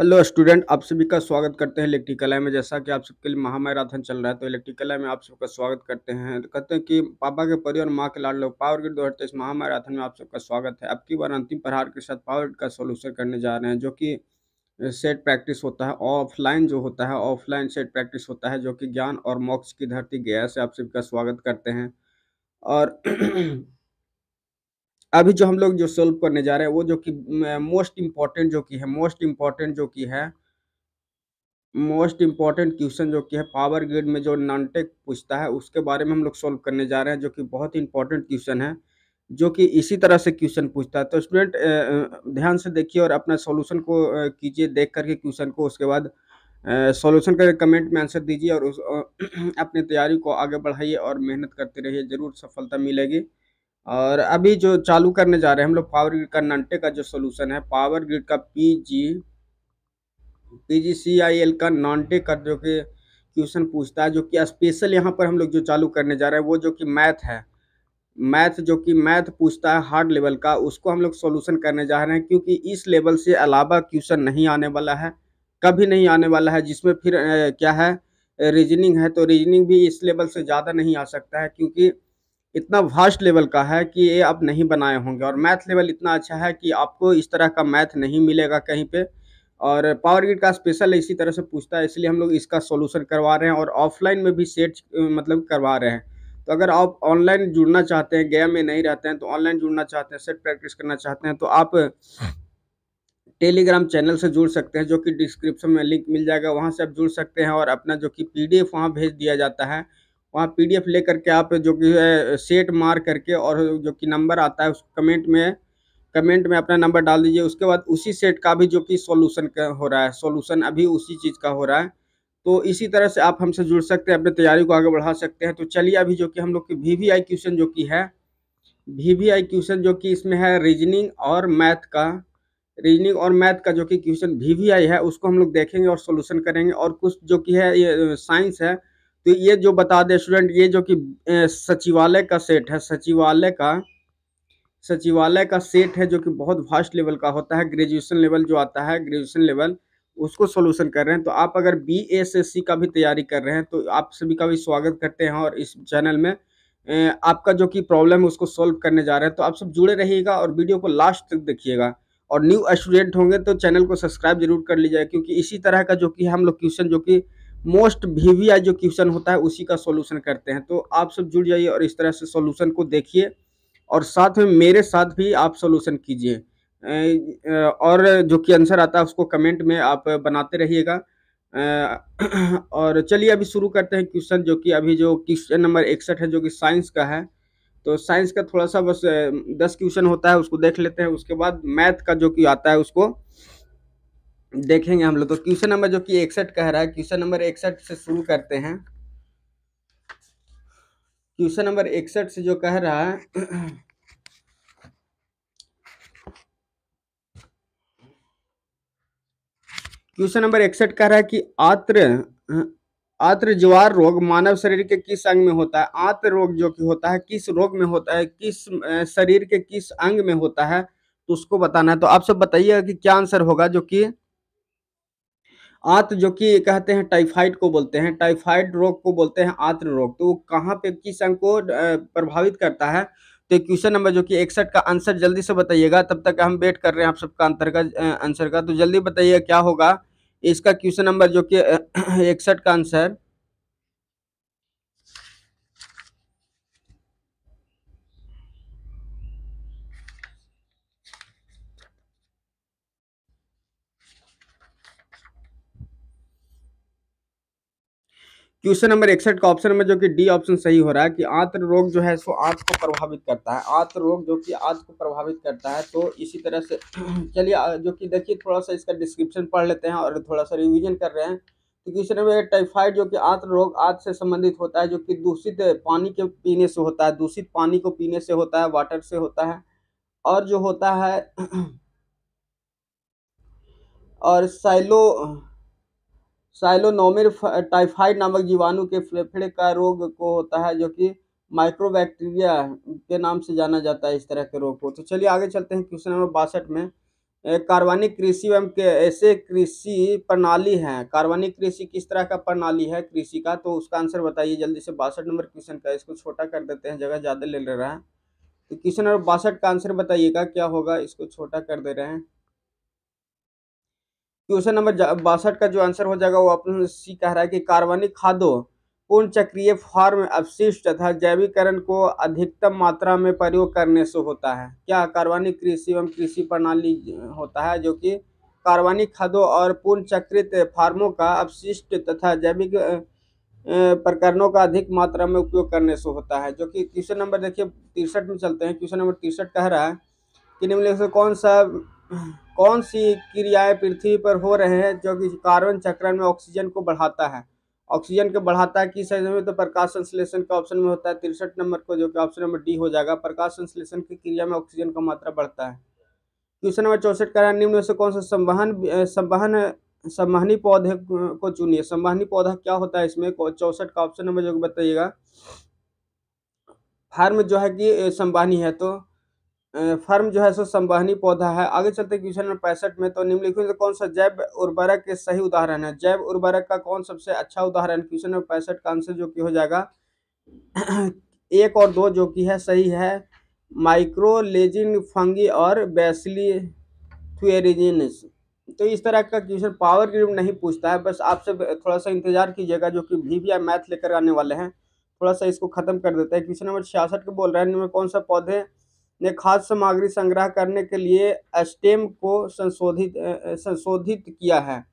hello student आप सभी का स्वागत करते हैं इलेक्ट्रिकला में जैसा कि आप सबके लिए महामैराथन चल रहा है तो इलेक्ट्रिकला में आप सबका स्वागत करते हैं तो कहते हैं कि पापा के परिवार माँ के लाड लोग पावर ग्रिड दो हज़ार तेईस महामैराथन में आप सबका स्वागत है अब की बार अंतिम प्रहार के साथ पावर ग्रिड का सोल्यूशन करने जा रहे हैं जो कि सेट प्रैक्टिस होता है ऑफलाइन जो होता है ऑफलाइन सेट प्रैक्टिस होता है जो कि ज्ञान और मोक्ष की धरती गया से आप सभी का स्वागत करते हैं और अभी जो हम लोग जो सोल्व करने जा रहे हैं वो जो कि मोस्ट इम्पॉर्टेंट जो कि है मोस्ट इम्पॉर्टेंट जो कि है मोस्ट इम्पॉर्टेंट क्वेश्चन जो कि है पावर ग्रिड में जो नॉनटेक पूछता है उसके बारे में हम लोग सोल्व करने जा रहे हैं जो कि बहुत इंपॉर्टेंट क्वेश्चन है जो कि इसी तरह से क्वेश्चन पूछता है तो स्टूडेंट ध्यान से देखिए और अपना सॉल्यूशन को कीजिए देख करके क्वेश्चन को उसके बाद सॉल्यूशन का कमेंट में आंसर दीजिए और उस अपनी तैयारी को आगे बढ़ाइए और मेहनत करते रहिए ज़रूर सफलता मिलेगी और अभी जो चालू करने जा रहे हैं हम लोग पावर ग्रिड का नंटे का जो सोल्यूशन है पावर ग्रिड का P G P G C I L का नॉन्टे का जो कि क्वेश्चन पूछता है जो कि स्पेशल यहाँ पर हम लोग जो चालू करने जा रहे हैं वो जो कि मैथ है मैथ जो कि मैथ पूछता है हार्ड लेवल का उसको हम लोग सोल्यूशन करने जा रहे हैं क्योंकि इस लेवल से अलावा क्वेश्चन नहीं आने वाला है कभी नहीं आने वाला है जिसमें फिर क्या है रीजनिंग है तो रीजनिंग भी इस लेवल से ज़्यादा नहीं आ सकता है क्योंकि इतना वास्ट लेवल का है कि ये आप नहीं बनाए होंगे और मैथ लेवल इतना अच्छा है कि आपको इस तरह का मैथ नहीं मिलेगा कहीं पे और पावर ग्रिड का स्पेशल इसी तरह से पूछता है इसलिए हम लोग इसका सोल्यूशन करवा रहे हैं और ऑफलाइन में भी सेट मतलब करवा रहे हैं तो अगर आप ऑनलाइन जुड़ना चाहते हैं गेम में नहीं रहते हैं तो ऑनलाइन जुड़ना चाहते हैं सेट प्रैक्टिस करना चाहते हैं तो आप टेलीग्राम चैनल से जुड़ सकते हैं जो कि डिस्क्रिप्शन में लिंक मिल जाएगा वहाँ से आप जुड़ सकते हैं और अपना जो कि पी डी वहाँ भेज दिया जाता है वहाँ पीडीएफ लेकर के आप जो कि है सेट मार करके और जो कि नंबर आता है उस कमेंट में कमेंट में अपना नंबर डाल दीजिए उसके बाद उसी सेट का भी जो कि सॉल्यूशन हो रहा है सॉल्यूशन अभी उसी चीज़ का हो रहा है तो इसी तरह से आप हमसे जुड़ सकते हैं अपनी तैयारी को आगे बढ़ा सकते हैं तो चलिए अभी जो कि हम लोग की वी वी आई क्वेश्चन जो कि है वी वी आई क्वेश्चन जो कि इसमें है रीजनिंग और मैथ का रीजनिंग और मैथ का जो कि क्वेश्चन वी वी आई है उसको हम लोग देखेंगे और सोल्यूशन करेंगे और कुछ जो कि है ये साइंस है तो ये जो बता दें स्टूडेंट ये जो कि सचिवालय का सेट है सचिवालय का सचिवालय का सेट है जो कि बहुत वास्ट लेवल का होता है ग्रेजुएशन लेवल जो आता है ग्रेजुएशन लेवल उसको सोल्यूशन कर रहे हैं तो आप अगर बी एस एस सी का भी तैयारी कर रहे हैं तो आप सभी का भी स्वागत करते हैं और इस चैनल में आपका जो कि प्रॉब्लम है उसको सॉल्व करने जा रहे हैं तो आप सब जुड़े रहिएगा और वीडियो को लास्ट तक देखिएगा और न्यू स्टूडेंट होंगे तो चैनल को सब्सक्राइब जरूर कर लीजिएगा क्योंकि इसी तरह का जो कि हम लोग क्वेश्चन जो कि मोस्ट वीवीआई जो क्वेश्चन होता है उसी का सॉल्यूशन करते हैं तो आप सब जुड़ जाइए और इस तरह से सॉल्यूशन को देखिए और साथ में मेरे साथ भी आप सॉल्यूशन कीजिए और जो कि आंसर आता है उसको कमेंट में आप बनाते रहिएगा और चलिए अभी शुरू करते हैं क्वेश्चन जो कि अभी जो क्वेश्चन नंबर इकसठ है जो कि साइंस का है तो साइंस का थोड़ा सा बस दस क्वेश्चन होता है उसको देख लेते हैं उसके बाद मैथ का जो कि आता है उसको देखेंगे हम लोग तो क्वेश्चन नंबर जो कि इकसठ कह रहा है क्वेश्चन नंबर इकसठ से शुरू करते हैं क्वेश्चन नंबर इकसठ से जो कह रहा है क्वेश्चन नंबर इकसठ कह रहा है कि आत्र आत्र ज्वार रोग मानव शरीर के किस अंग में होता है आत्र रोग जो कि होता है किस रोग में होता है किस शरीर के किस अंग में होता है तो उसको बताना है तो आप सब बताइएगा कि क्या आंसर होगा जो कि आत जो कि कहते हैं टाइफाइड को बोलते हैं टाइफाइड रोग को बोलते हैं आत्र रोग तो वो कहाँ पे किस अंग को प्रभावित करता है तो क्वेश्चन नंबर जो कि इकसठ का आंसर जल्दी से बताइएगा तब तक हम वेट कर रहे हैं आप सबका अंतर का आंसर का तो जल्दी बताइएगा क्या होगा इसका क्वेश्चन नंबर जो कि इकसठ का आंसर क्वेश्चन नंबर इकसठ का ऑप्शन में जो कि डी ऑप्शन सही हो रहा है कि आंत्र रोग जो है इसको आंत को प्रभावित करता है आंत्र रोग जो कि आंत को प्रभावित करता है तो इसी तरह से चलिए जो कि देखिए थोड़ा सा इसका डिस्क्रिप्शन पढ़ लेते हैं और थोड़ा सा रिविजन कर रहे हैं तो क्वेश्चन नंबर टाइफाइड जो कि आंत्र रोग आंत से संबंधित होता है जो कि दूषित पानी के पीने से होता है दूषित पानी को पीने से होता है वाटर से होता है और जो होता है और साइलो साइलोनोमिर टाइफाइड नामक जीवाणु के फेफड़े का रोग को होता है जो कि माइक्रोबैक्टीरिया के नाम से जाना जाता है इस तरह के रोग को तो चलिए आगे चलते हैं क्वेश्चन नंबर बासठ में कार्बनिक कृषि एवं ऐसे कृषि प्रणाली हैं कार्बनिक कृषि किस तरह का प्रणाली है कृषि का तो उसका आंसर बताइए जल्दी से बासठ नंबर क्वेश्चन का इसको छोटा कर देते हैं जगह ज़्यादा ले ले रहा है तो क्वेश्चन नंबर बासठ का आंसर बताइएगा क्या होगा इसको छोटा कर दे रहे हैं क्वेश्चन नंबर बासठ का जो आंसर हो जाएगा वो ऑप्शन सी कह रहा है कि कार्बनिक खादों पूर्ण चक्रीय फॉर्म अपशिष्ट तथा जैविकरण को अधिकतम मात्रा में प्रयोग करने से होता है क्या कार्बनिक कृषि एवं कृषि प्रणाली होता है जो कि कार्बनिक खादों और पूर्ण चक्रित फार्मों का अपशिष्ट तथा जैविक प्रकरणों का अधिक मात्रा में उपयोग करने से होता है जो कि क्वेश्चन नंबर देखिए तिरसठ में चलते हैं क्वेश्चन नंबर तिरसठ कह रहा है कि निम्नलिखित कौन सा कौन सी क्रियाएं पृथ्वी पर हो रहे हैं जो कि कार्बन चक्रण में ऑक्सीजन को बढ़ाता है ऑक्सीजन को बढ़ाता है किस में तो प्रकाश संश्लेषण का ऑप्शन में होता है तिरसठ नंबर को जो कि ऑप्शन नंबर डी हो जाएगा प्रकाश संश्लेषण की क्रिया में ऑक्सीजन का मात्रा बढ़ता है क्वेश्चन नंबर चौसठ करा निम्न से कौन सा संवहन संवहन संवहनी पौधे को चुनिए संवहनी पौधा क्या होता है इसमें चौसठ का ऑप्शन नंबर जो बताइएगा फार्म जो है कि संवहनी है तो फर्म जो है सो संवहनी पौधा है आगे चलते क्वेश्चन नंबर पैंसठ में तो निम्नलिखित कौन सा जैव उर्वरक के सही उदाहरण है जैव उर्वरक का कौन सबसे अच्छा उदाहरण क्वेश्चन नंबर पैंसठ का आंसर जो कि हो जाएगा एक और दो जो कि है सही है माइक्रोलेजिन फंगी और बेसली थुएरिजिनस तो इस तरह का क्वेश्चन पावर ग्रिप नहीं पूछता है बस आपसे थोड़ा सा इंतजार कीजिएगा जो कि भी, या मैथ लेकर आने वाले हैं थोड़ा सा इसको खत्म कर देते हैं क्वेश्चन नंबर छियासठ को बोल रहे हैं इनमें कौन सा पौधे ने खाद्य सामग्री संग्रह करने के लिए अस्टेम को संशोधित संशोधित किया है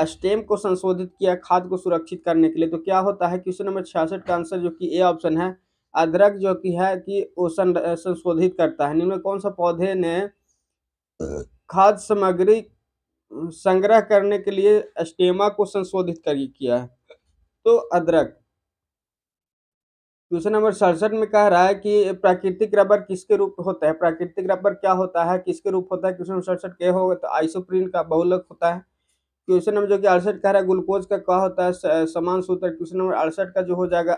अस्टेम को संशोधित किया खाद को सुरक्षित करने के लिए तो क्या होता है क्वेश्चन नंबर छियासठ का आंसर जो कि ए ऑप्शन है अदरक जो कि है कि वो संशोधित करता है निम्न कौन सा पौधे ने खाद्य सामग्री संग्रह करने के लिए अस्टेमा को संशोधित कर किया है तो अदरक क्वेश्चन नंबर सड़सठ में कह रहा है कि प्राकृतिक रबर किसके रूप होता है प्राकृतिक रबर क्या होता है किसके रूप होता है क्वेश्चन नंबर सड़सठ के होगा तो आइसोप्रिन का बहुलक होता है क्वेश्चन नंबर जो कि अड़सठ कह रहा है ग्लूकोज का क्या होता है समान सूत्र क्वेश्चन नंबर अड़सठ का जो हो जाएगा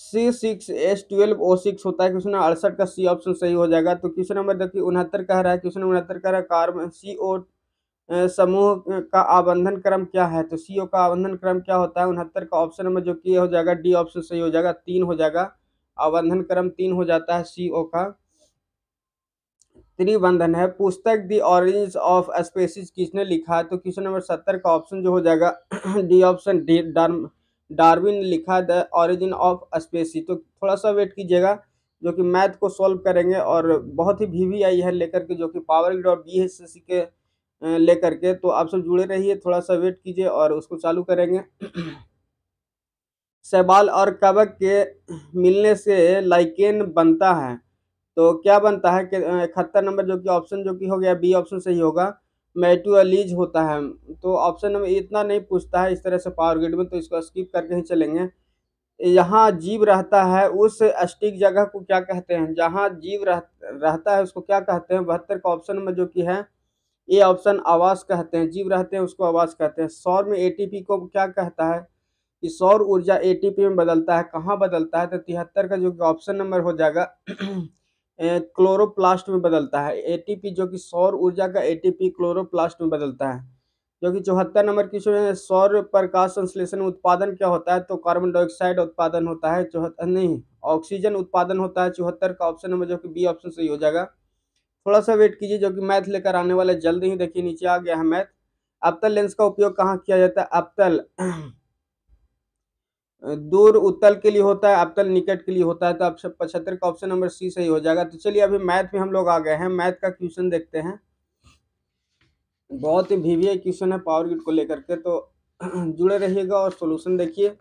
C six S twelve O six होता है क्वेश्चन नंबर अड़सठ का सी ऑप्शन सही हो जाएगा तो क्वेश्चन नंबर देखिए उनहत्तर कह रहा है क्वेश्चन नंबर उनहत्तर कह रहा है कार्बन सी ओ समूह का आबंधन क्रम क्या है तो सी का आबंधन क्रम क्या होता है उनहत्तर का ऑप्शन नंबर जो कि हो जाएगा डी ऑप्शन सही हो जाएगा तीन हो जाएगा आबंधन क्रम तीन हो जाता है सी का त्रिबंधन है पुस्तक दी ऑरेंज ऑफ स्पेसिस किसने लिखा है तो क्वेश्चन नंबर सत्तर का ऑप्शन जो हो जाएगा डी ऑप्शन डी डार्विन ने लिखा द ऑरिजिन ऑफ स्पेसी तो थोड़ा सा वेट कीजिएगा जो कि मैथ को सॉल्व करेंगे और बहुत ही भी, भी आई है लेकर के जो कि power grid B S C के लेकर के तो आप सब जुड़े रहिए थोड़ा सा वेट कीजिए और उसको चालू करेंगे शैबाल और कवक के मिलने से लाइकेन बनता है तो क्या बनता है कि इकहत्तर नंबर जो कि ऑप्शन जो कि हो गया बी ऑप्शन सही होगा अलीज होता है तो ऑप्शन नंबर इतना नहीं पूछता है इस तरह से पावर ग्रिड में तो इसको स्किप करके ही चलेंगे यहाँ जीव रहता है उस अस्टिक जगह को क्या कहते हैं जहाँ जीव रह, रहता है उसको क्या कहते हैं बहत्तर का ऑप्शन नंबर जो कि है ए ऑप्शन आवास कहते हैं जीव रहते हैं उसको आवास कहते हैं सौर में एटीपी को क्या कहता है कि सौर ऊर्जा एटीपी में बदलता है कहाँ बदलता है तो तिहत्तर का जो ऑप्शन नंबर हो जाएगा क्लोरोप्लास्ट में बदलता है एटीपी जो कि सौर ऊर्जा का एटीपी क्लोरोप्लास्ट में बदलता है जो कि चौहत्तर नंबर क्वेश्चन है सौर प्रकाश संश्लेषण उत्पादन क्या होता है तो कार्बन डाइऑक्साइड उत्पादन होता है चौहत्तर नहीं ऑक्सीजन उत्पादन होता है चौहत्तर का ऑप्शन नंबर जो कि बी ऑप्शन सही हो जाएगा थोड़ा सा वेट कीजिए जो कि मैथ लेकर आने वाला जल्द ही देखिए नीचे आ गया है मैथ अबतल लेंस का उपयोग कहाँ किया जाता है अबतल दूर उत्तल के लिए होता है अबतल निकट के लिए होता है तो आप सब पचहत्तर का ऑप्शन नंबर सी सही हो जाएगा तो चलिए अभी मैथ में हम लोग आ गए हैं मैथ का क्वेश्चन देखते हैं बहुत ही भीवी क्वेश्चन है पावर ग्रिड को लेकर के तो जुड़े रहिएगा और सोल्यूशन देखिए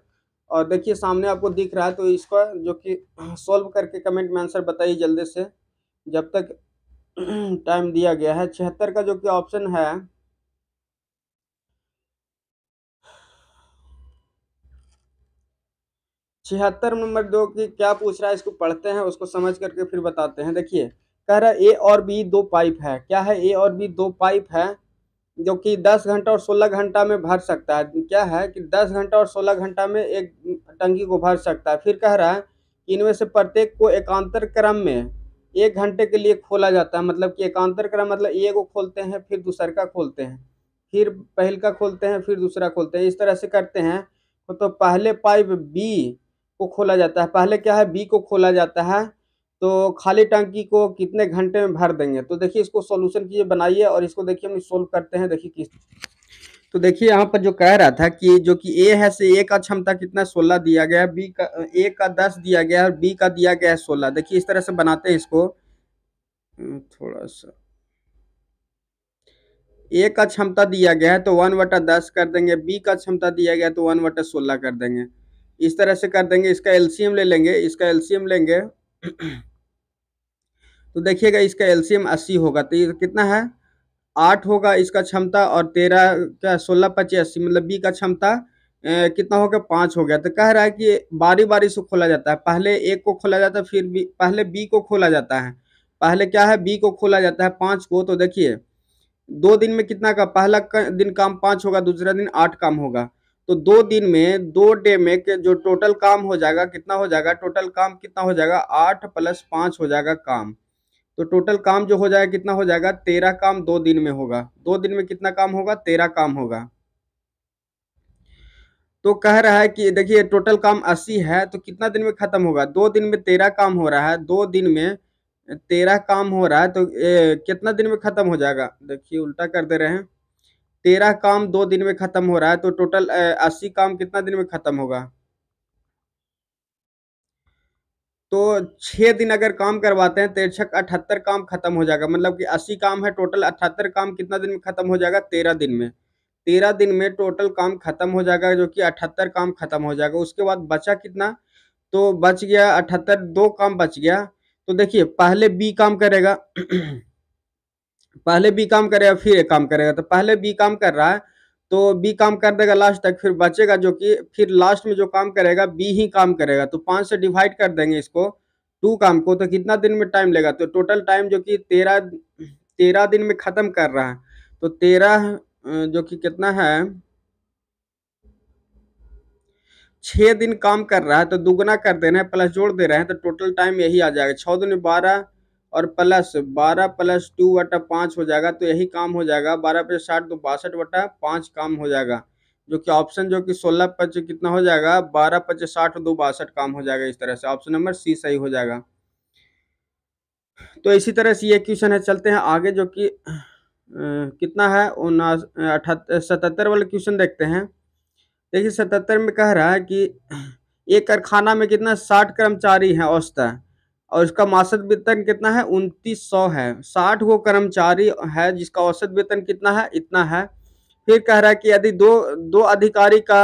और देखिए सामने आपको दिख रहा है तो इसका जो कि सॉल्व करके कमेंट में आंसर बताइए जल्दी से जब तक टाइम दिया गया है छिहत्तर का जो कि ऑप्शन है छिहत्तर नंबर दो की क्या पूछ रहा है इसको पढ़ते हैं उसको समझ करके फिर बताते हैं देखिए कह रहा है ए और बी दो पाइप है क्या है ए और बी दो पाइप है जो कि 10 घंटा और 16 घंटा में भर सकता है क्या है कि 10 घंटा और 16 घंटा में एक टंकी को भर सकता है फिर कह रहा है कि इनमें से प्रत्येक को एकांतर क्रम में एक घंटे के लिए खोला जाता है मतलब कि एकांतर क्रम मतलब ए को खोलते हैं फिर दूसर का खोलते हैं फिर पहल का खोलते हैं फिर दूसरा खोलते हैं इस तरह से करते हैं तो पहले पाइप बी को खोला जाता है पहले क्या है बी को खोला जाता है तो खाली टंकी को कितने घंटे में भर देंगे तो देखिए इसको सॉल्यूशन कीजिए बनाइए और इसको देखिए हम सोल्व करते हैं देखिए किस तो देखिए यहाँ पर जो कह रहा था कि जो कि ए है से ए का क्षमता कितना सोलह दिया गया है बी का ए का दस दिया गया है और बी का दिया गया है सोलह देखिए इस तरह से बनाते हैं इसको हम्म, थोड़ा सा ए का क्षमता दिया गया है तो वन वटा दस कर देंगे बी का क्षमता दिया गया तो वन वटा सोलह कर देंगे इस तरह से कर देंगे इसका एल्सियम ले लेंगे इसका एल्सियम लेंगे तो देखिएगा इसका एल्सियम अस्सी होगा तो ये कितना है आठ होगा इसका क्षमता और तेरह क्या सोलह पचासी मतलब बी का क्षमता कितना हो गया पाँच हो गया तो कह रहा है कि बारी बारी से खोला जाता है पहले एक को खोला जाता है फिर बी पहले बी को खोला जाता है पहले क्या है बी को खोला जाता है पाँच को तो देखिए दो दिन में कितना का पहला दिन काम पाँच होगा दूसरा दिन आठ काम होगा तो दो दिन में दो डे में के जो टोटल काम हो जाएगा कितना हो जाएगा टोटल काम कितना हो जाएगा आठ प्लस पाँच हो जाएगा काम तो टोटल काम जो हो जाएगा कितना हो जाएगा तेरह काम दो दिन में होगा दो दिन में कितना काम होगा तेरह काम होगा तो कह रहा है कि देखिए टोटल काम अस्सी है तो कितना दिन में खत्म होगा दो दिन में तेरह काम हो रहा है दो दिन में तेरह काम हो रहा है तो ए, कितना दिन में खत्म हो जाएगा देखिए उल्टा कर दे रहे हैं तेरह काम दो दिन में खत्म हो रहा है तो टोटल अस्सी काम कितना दिन में खत्म होगा तो छः दिन अगर काम करवाते हैं तिरछक अठहत्तर काम खत्म हो जाएगा मतलब कि अस्सी काम है टोटल अठहत्तर काम कितना दिन में खत्म हो जाएगा तेरह दिन में तेरह दिन में टोटल काम खत्म हो जाएगा जो कि अठहत्तर काम खत्म हो जाएगा उसके बाद बचा कितना तो बच गया अठहत्तर दो काम बच गया तो देखिए पहले बी काम करेगा पहले बी काम करेगा फिर एक काम करेगा तो पहले बी काम कर रहा है तो बी काम कर देगा लास्ट तक फिर बचेगा जो कि फिर लास्ट में जो काम करेगा बी ही काम करेगा तो पाँच से डिवाइड कर देंगे इसको टू काम को तो कितना दिन में टाइम लेगा तो टोटल टाइम जो कि तेरह तेरह दिन में ख़त्म कर रहा है तो तेरह जो कि कितना है छः दिन काम कर रहा है तो दुगना कर देना है प्लस जोड़ दे रहे हैं तो टोटल टाइम यही आ जाएगा छः दिन में बारह और प्लस बारह प्लस टू वटा पाँच हो जाएगा तो यही काम हो जाएगा बारह प्लस साठ तो बासठ वटा पाँच काम हो जाएगा जो कि ऑप्शन जो कि सोलह पच कितना हो जाएगा बारह पच साठ दो बासठ काम हो जाएगा इस तरह से ऑप्शन नंबर सी सही हो जाएगा तो इसी तरह से ये क्वेश्चन है चलते हैं आगे जो कि कितना है सतहत्तर वाला क्वेश्चन देखते हैं देखिए सतहत्तर में कह रहा है कि एक कारखाना में कितना साठ कर्मचारी हैं है और इसका मासिक वेतन कितना है उनतीस सौ है साठ वो कर्मचारी है जिसका औसत वेतन कितना है इतना है फिर कह रहा है कि यदि दो दो अधिकारी का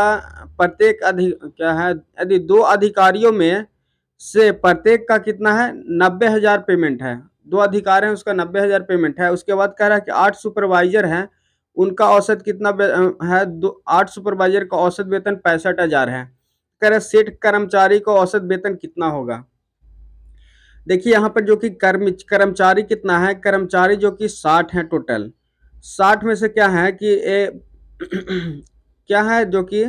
प्रत्येक अधि क्या है यदि दो अधिकारियों में से प्रत्येक का कितना है नब्बे हज़ार पेमेंट है दो अधिकार हैं उसका नब्बे हज़ार पेमेंट है उसके बाद कह रहा है कि आठ सुपरवाइजर हैं उनका औसत कितना है दो आठ सुपरवाइजर का औसत वेतन पैंसठ हज़ार है कह रहे सेठ कर्मचारी का औसत वेतन कितना होगा देखिए यहाँ पर जो कि कर्म कर्मचारी कितना है कर्मचारी जो कि साठ है टोटल साठ में से क्या है कि ए, क्या है जो कि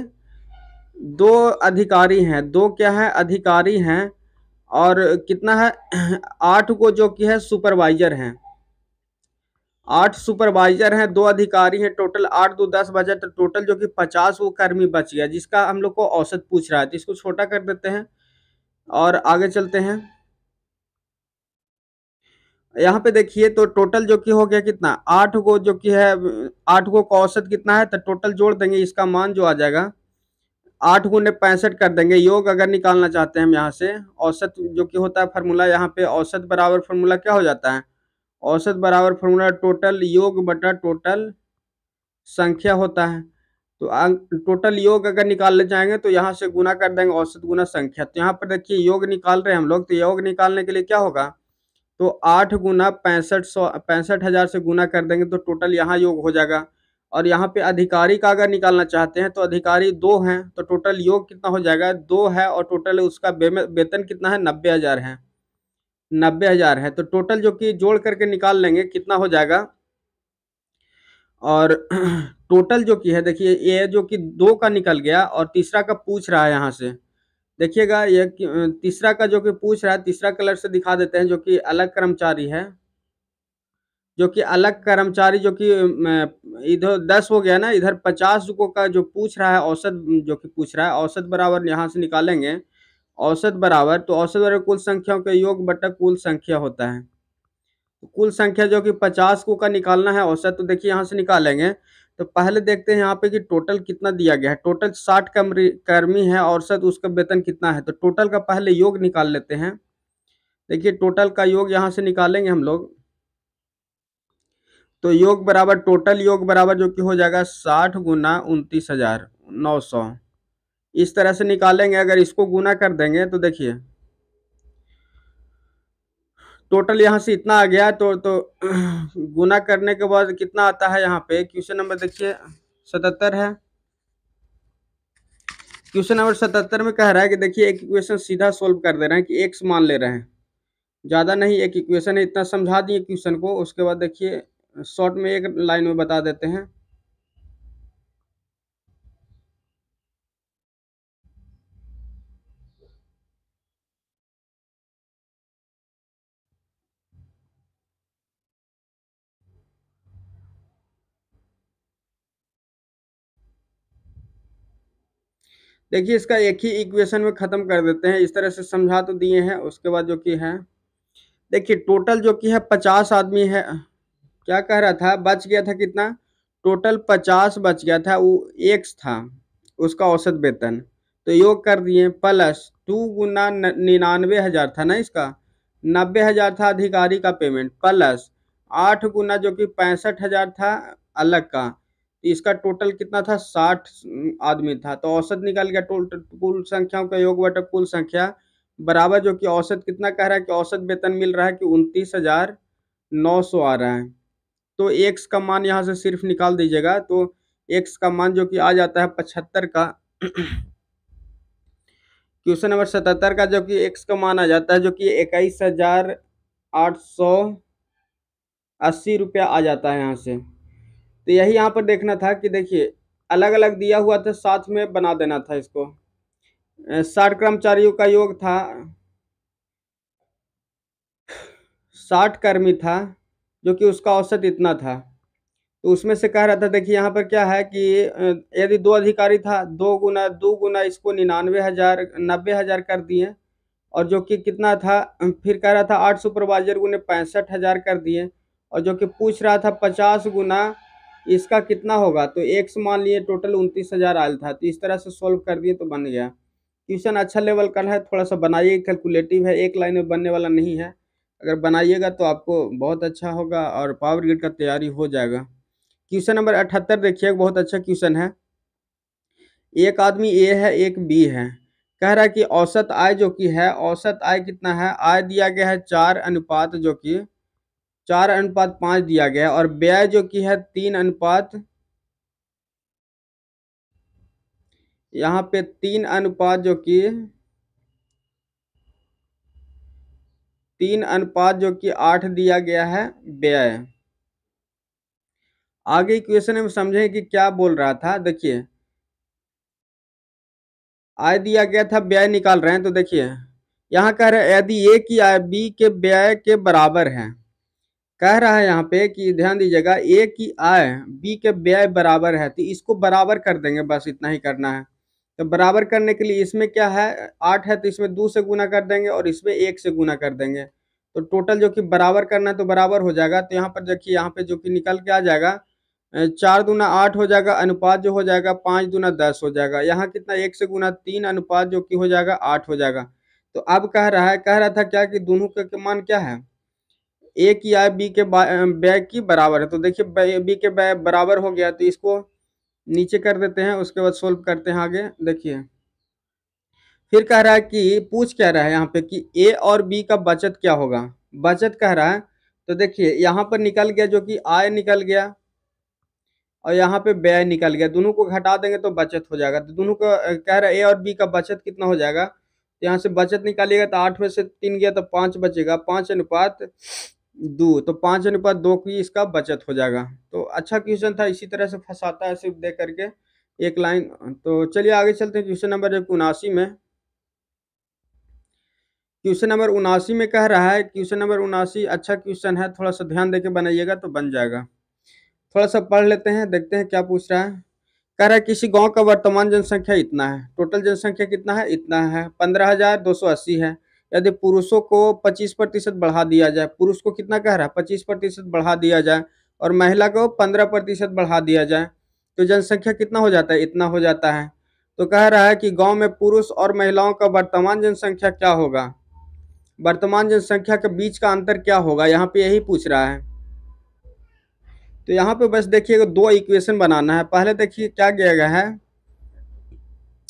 दो अधिकारी हैं दो क्या है अधिकारी हैं और कितना है आठ को जो कि है सुपरवाइजर हैं आठ सुपरवाइजर हैं दो अधिकारी हैं टोटल आठ दो दस बजे तो टोटल जो कि पचास वो कर्मी बच गया जिसका हम लोग को औसत पूछ रहा है तो इसको छोटा कर देते हैं और आगे चलते हैं यहाँ पे देखिए तो टोटल जो कि हो गया कितना आठ गो जो कि है आठ गो का औसत कितना है तो टोटल जोड़ देंगे इसका मान जो आ जाएगा आठ गुने पैंसठ कर देंगे योग अगर निकालना चाहते हैं हम यहाँ से औसत जो कि होता है फार्मूला यहाँ पे औसत बराबर फार्मूला क्या हो जाता है औसत बराबर फार्मूला टोटल योग बटा टोटल संख्या होता है तो टोटल अं, योग अगर निकालने जाएंगे तो यहाँ से गुना कर देंगे औसत गुना संख्या तो यहाँ पर देखिए योग निकाल रहे हैं हम लोग तो योग निकालने के लिए क्या होगा तो आठ गुना पैंसठ सौ पैंसठ हज़ार से गुना कर देंगे तो टोटल यहाँ योग हो जाएगा और यहाँ पे अधिकारी का अगर निकालना चाहते हैं तो अधिकारी दो हैं तो टोटल योग कितना हो जाएगा दो है और टोटल उसका वेतन कितना है नब्बे हज़ार है नब्बे हज़ार है तो टोटल जो कि जोड़ करके निकाल लेंगे कितना हो जाएगा और टोटल जो कि है देखिए ये जो कि दो का निकल गया और तीसरा का पूछ रहा है यहाँ से देखिएगा ये तीसरा का जो कि पूछ रहा है तीसरा कलर से दिखा देते हैं जो कि अलग कर्मचारी है जो कि अलग कर्मचारी जो कि इधर दस हो गया ना इधर पचास को का जो पूछ रहा है औसत जो कि पूछ रहा है औसत बराबर यहाँ से निकालेंगे औसत बराबर तो औसत बराबर कुल संख्याओं के योग बटा कुल संख्या होता है तो कुल संख्या जो कि पचास को का निकालना है औसत तो देखिए यहाँ से निकालेंगे तो पहले देखते हैं यहाँ पे कि टोटल कितना दिया गया है टोटल साठ कर्मी है औसत उसका वेतन कितना है तो टोटल का पहले योग निकाल लेते हैं देखिए टोटल का योग यहाँ से निकालेंगे हम लोग तो योग बराबर टोटल योग बराबर जो कि हो जाएगा साठ गुना उनतीस हजार नौ सौ इस तरह से निकालेंगे अगर इसको गुना कर देंगे तो देखिए टोटल यहाँ से इतना आ गया तो तो गुना करने के बाद कितना आता है यहाँ पे क्वेश्चन नंबर देखिए सतहत्तर है क्वेश्चन नंबर सतहत्तर में कह रहा है कि देखिए एक इक्वेशन सीधा सोल्व कर दे रहे हैं कि एक मान ले रहे हैं ज़्यादा नहीं एक इक्वेशन है इतना समझा दिए क्वेश्चन को उसके बाद देखिए शॉर्ट में एक लाइन में बता देते हैं देखिए इसका एक ही इक्वेशन में ख़त्म कर देते हैं इस तरह से समझा तो दिए हैं उसके बाद जो कि है देखिए टोटल जो कि है पचास आदमी है क्या कह रहा था बच गया था कितना टोटल पचास बच गया था वो एक था उसका औसत वेतन तो योग कर दिए प्लस टू गुना निन्यानवे हज़ार था ना इसका नब्बे हज़ार था अधिकारी का पेमेंट प्लस आठ गुना जो कि पैंसठ हज़ार था अलग का इसका टोटल कितना था साठ आदमी था तो औसत निकाल गया टोटल कुल संख्याओं का योग बटा कुल संख्या बराबर जो कि औसत कितना कह रहा है कि औसत वेतन मिल रहा है कि उनतीस हजार नौ सौ आ रहा है तो एक्स का मान यहाँ से सिर्फ निकाल दीजिएगा तो एक्स का मान जो कि आ जाता है पचहत्तर का क्वेश्चन नंबर सतहत्तर का जो कि एक्स का मान आ जाता है जो कि इक्कीस हजार आठ सौ अस्सी रुपया आ जाता है यहाँ से तो यही यहाँ पर देखना था कि देखिए अलग अलग दिया हुआ था साथ में बना देना था इसको साठ कर्मचारियों का योग था साठ कर्मी था जो कि उसका औसत इतना था तो उसमें से कह रहा था देखिए यहाँ पर क्या है कि यदि दो अधिकारी था दो गुना दो गुना इसको निन्यानवे हज़ार नब्बे हज़ार कर दिए और जो कि कितना था फिर कह रहा था आठ सुपरवाइजर गुने पैंसठ हज़ार कर दिए और जो कि पूछ रहा था पचास गुना इसका कितना होगा तो से मान लिए टोटल उनतीस हज़ार आयल था तो इस तरह से सॉल्व कर दिए तो बन गया क्वेश्चन अच्छा लेवल का है थोड़ा सा बनाइए कैलकुलेटिव है एक लाइन में बनने वाला नहीं है अगर बनाइएगा तो आपको बहुत अच्छा होगा और पावर ग्रिड का तैयारी हो जाएगा क्वेश्चन नंबर अठहत्तर देखिए बहुत अच्छा क्वेश्चन है एक आदमी ए है एक बी है कह रहा है कि औसत आय जो कि है औसत आय कितना है आय दिया गया है चार अनुपात जो कि चार अनुपात पांच दिया गया और व्यय जो कि है तीन अनुपात यहाँ पे तीन अनुपात जो कि तीन अनुपात जो कि आठ दिया गया है व्यय आगे क्वेश्चन में समझें कि क्या बोल रहा था देखिए आय दिया गया था व्यय निकाल रहे हैं तो देखिए यहाँ कह रहे यदि ए की आय बी के व्यय के बराबर है कह रहा है यहाँ पे कि ध्यान दीजिएगा ए की आय बी के व्यय बराबर है तो इसको बराबर कर देंगे बस इतना ही करना है तो बराबर करने के लिए इसमें क्या है आठ है तो इसमें दो से गुना कर देंगे और इसमें एक से गुना कर देंगे तो टोटल जो कि बराबर करना है तो बराबर हो जाएगा तो यहाँ पर देखिए यहाँ पे जो कि निकल के आ जाएगा चार दूना आठ हो जाएगा अनुपात जो हो जाएगा पाँच दूना दस हो जाएगा यहाँ कितना एक से गुना तीन अनुपात जो कि हो जाएगा आठ हो जाएगा तो अब कह रहा है कह रहा था क्या कि दोनों का मान क्या है ए की आय बी के बैग की बराबर है तो देखिए बी के बैग बराबर हो गया तो इसको नीचे कर देते हैं उसके बाद सोल्व करते हैं आगे देखिए फिर कह रहा है कि पूछ कह रहा है यहाँ पे कि ए और बी का बचत क्या होगा बचत कह रहा है तो देखिए यहाँ पर निकल गया जो कि आय निकल गया और यहाँ पे व्यय निकल गया दोनों को घटा देंगे तो बचत हो जाएगा तो दोनों का कह रहा है ए और बी का बचत कितना हो जाएगा तो यहाँ से बचत निकालिएगा तो आठ में से तीन गया तो पाँच बचेगा पाँच अनुपात दो तो पाँच अनुपात दो की इसका बचत हो जाएगा तो अच्छा क्वेश्चन था इसी तरह से फंसाता है सिर्फ देख करके एक लाइन तो चलिए आगे चलते हैं क्वेश्चन नंबर एक उनासी में क्वेश्चन नंबर उनासी में कह रहा है क्वेश्चन नंबर उनासी अच्छा क्वेश्चन है थोड़ा सा ध्यान देके बनाइएगा तो बन जाएगा थोड़ा सा पढ़ लेते हैं देखते हैं क्या पूछ रहा है कह रहा है किसी गांव का वर्तमान जनसंख्या इतना है टोटल जनसंख्या कितना है इतना है पंद्रह हजार दो सौ अस्सी है यदि पुरुषों को 25 प्रतिशत बढ़ा दिया जाए पुरुष को कितना कह रहा है पच्चीस प्रतिशत बढ़ा दिया जाए और महिला को पंद्रह प्रतिशत बढ़ा दिया जाए तो जनसंख्या कितना हो जाता है इतना हो जाता है तो कह रहा है कि गांव में पुरुष और महिलाओं का वर्तमान जनसंख्या क्या होगा वर्तमान जनसंख्या के बीच का अंतर क्या होगा यहाँ पे यही पूछ रहा है तो यहाँ पे बस देखिएगा दो इक्वेशन बनाना है पहले देखिए क्या किया गया है